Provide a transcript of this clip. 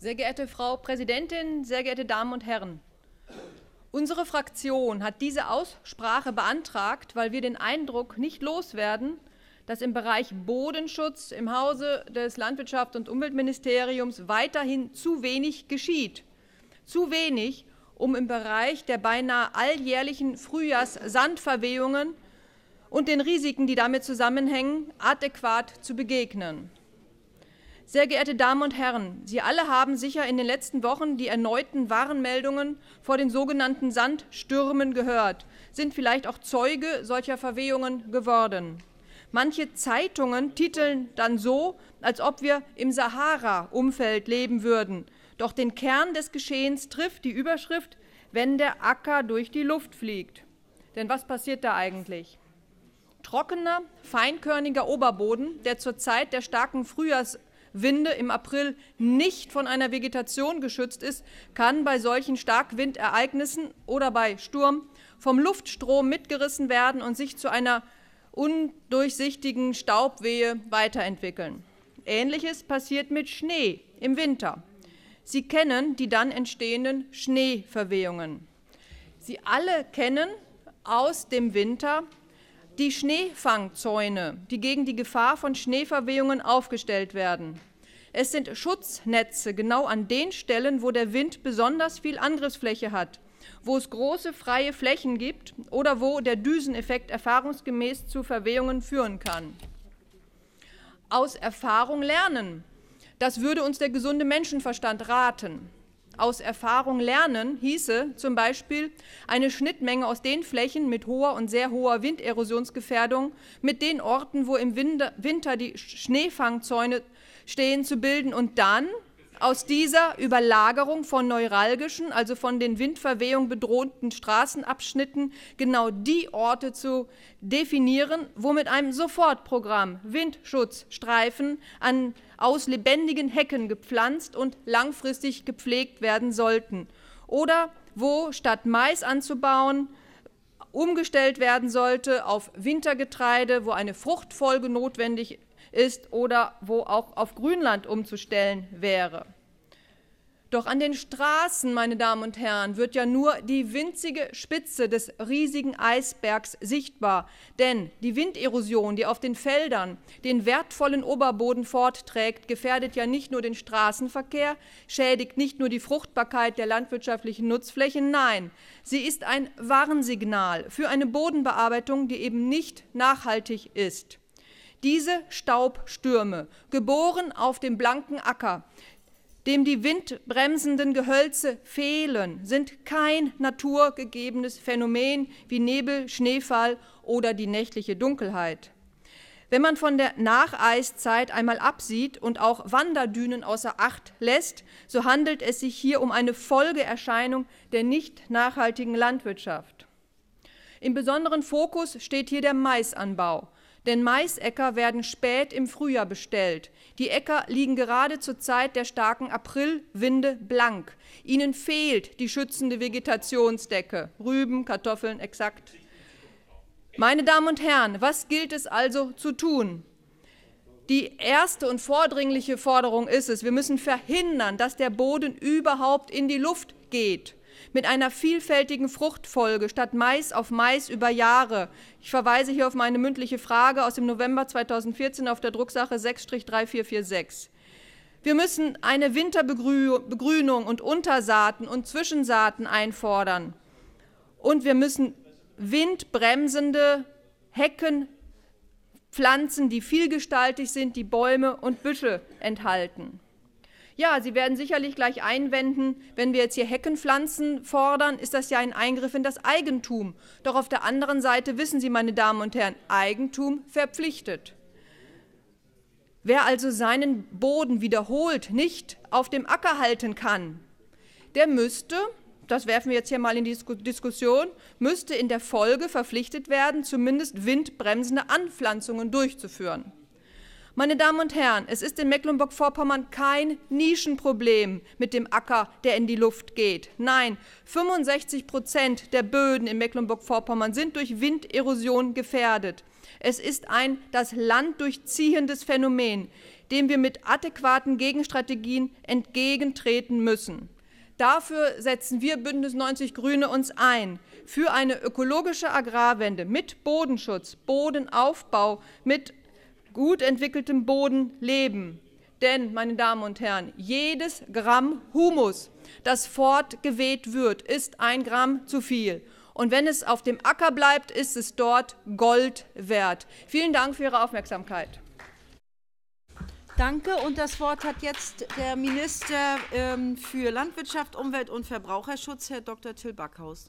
Sehr geehrte Frau Präsidentin, sehr geehrte Damen und Herren. Unsere Fraktion hat diese Aussprache beantragt, weil wir den Eindruck nicht loswerden, dass im Bereich Bodenschutz im Hause des Landwirtschafts- und Umweltministeriums weiterhin zu wenig geschieht. Zu wenig, um im Bereich der beinahe alljährlichen Frühjahrssandverwehungen und den Risiken, die damit zusammenhängen, adäquat zu begegnen. Sehr geehrte Damen und Herren, Sie alle haben sicher in den letzten Wochen die erneuten Warnmeldungen vor den sogenannten Sandstürmen gehört, sind vielleicht auch Zeuge solcher Verwehungen geworden. Manche Zeitungen titeln dann so, als ob wir im Sahara-Umfeld leben würden. Doch den Kern des Geschehens trifft die Überschrift, wenn der Acker durch die Luft fliegt. Denn was passiert da eigentlich? trockener, feinkörniger Oberboden, der zur Zeit der starken Frühjahrs- Winde im April nicht von einer Vegetation geschützt ist, kann bei solchen Starkwindereignissen oder bei Sturm vom Luftstrom mitgerissen werden und sich zu einer undurchsichtigen Staubwehe weiterentwickeln. Ähnliches passiert mit Schnee im Winter. Sie kennen die dann entstehenden Schneeverwehungen. Sie alle kennen aus dem Winter die Schneefangzäune, die gegen die Gefahr von Schneeverwehungen aufgestellt werden. Es sind Schutznetze genau an den Stellen, wo der Wind besonders viel Angriffsfläche hat, wo es große freie Flächen gibt oder wo der Düseneffekt erfahrungsgemäß zu Verwehungen führen kann. Aus Erfahrung lernen, das würde uns der gesunde Menschenverstand raten aus Erfahrung lernen hieße zum Beispiel eine Schnittmenge aus den Flächen mit hoher und sehr hoher Winderosionsgefährdung mit den Orten, wo im Winter die Schneefangzäune stehen, zu bilden und dann aus dieser Überlagerung von neuralgischen, also von den Windverwehung bedrohten Straßenabschnitten genau die Orte zu definieren, wo mit einem Sofortprogramm Windschutzstreifen an, aus lebendigen Hecken gepflanzt und langfristig gepflegt werden sollten. Oder wo statt Mais anzubauen, umgestellt werden sollte auf Wintergetreide, wo eine Fruchtfolge notwendig ist oder wo auch auf Grünland umzustellen wäre. Doch an den Straßen, meine Damen und Herren, wird ja nur die winzige Spitze des riesigen Eisbergs sichtbar. Denn die Winderosion, die auf den Feldern den wertvollen Oberboden fortträgt, gefährdet ja nicht nur den Straßenverkehr, schädigt nicht nur die Fruchtbarkeit der landwirtschaftlichen Nutzflächen, nein, sie ist ein Warnsignal für eine Bodenbearbeitung, die eben nicht nachhaltig ist. Diese Staubstürme, geboren auf dem blanken Acker, dem die windbremsenden Gehölze fehlen, sind kein naturgegebenes Phänomen wie Nebel, Schneefall oder die nächtliche Dunkelheit. Wenn man von der Nacheiszeit einmal absieht und auch Wanderdünen außer Acht lässt, so handelt es sich hier um eine Folgeerscheinung der nicht nachhaltigen Landwirtschaft. Im besonderen Fokus steht hier der Maisanbau, denn Maisäcker werden spät im Frühjahr bestellt. Die Äcker liegen gerade zur Zeit der starken Aprilwinde blank. Ihnen fehlt die schützende Vegetationsdecke. Rüben, Kartoffeln, exakt. Meine Damen und Herren, was gilt es also zu tun? Die erste und vordringliche Forderung ist es, wir müssen verhindern, dass der Boden überhaupt in die Luft geht mit einer vielfältigen Fruchtfolge statt Mais auf Mais über Jahre. Ich verweise hier auf meine mündliche Frage aus dem November 2014 auf der Drucksache 6-3446. Wir müssen eine Winterbegrünung und Untersaaten und Zwischensaaten einfordern. Und wir müssen windbremsende Hecken pflanzen, die vielgestaltig sind, die Bäume und Büsche enthalten. Ja, Sie werden sicherlich gleich einwenden, wenn wir jetzt hier Heckenpflanzen fordern, ist das ja ein Eingriff in das Eigentum. Doch auf der anderen Seite wissen Sie, meine Damen und Herren, Eigentum verpflichtet. Wer also seinen Boden wiederholt nicht auf dem Acker halten kann, der müsste, das werfen wir jetzt hier mal in die Diskussion, müsste in der Folge verpflichtet werden, zumindest windbremsende Anpflanzungen durchzuführen. Meine Damen und Herren, es ist in Mecklenburg-Vorpommern kein Nischenproblem mit dem Acker, der in die Luft geht. Nein, 65 Prozent der Böden in Mecklenburg-Vorpommern sind durch Winderosion gefährdet. Es ist ein das Land durchziehendes Phänomen, dem wir mit adäquaten Gegenstrategien entgegentreten müssen. Dafür setzen wir Bündnis 90 Grüne uns ein. Für eine ökologische Agrarwende mit Bodenschutz, Bodenaufbau, mit gut entwickeltem Boden leben. Denn, meine Damen und Herren, jedes Gramm Humus, das fortgeweht wird, ist ein Gramm zu viel. Und wenn es auf dem Acker bleibt, ist es dort Gold wert. Vielen Dank für Ihre Aufmerksamkeit. Danke. Und das Wort hat jetzt der Minister ähm, für Landwirtschaft, Umwelt und Verbraucherschutz, Herr Dr. Till Backhaus.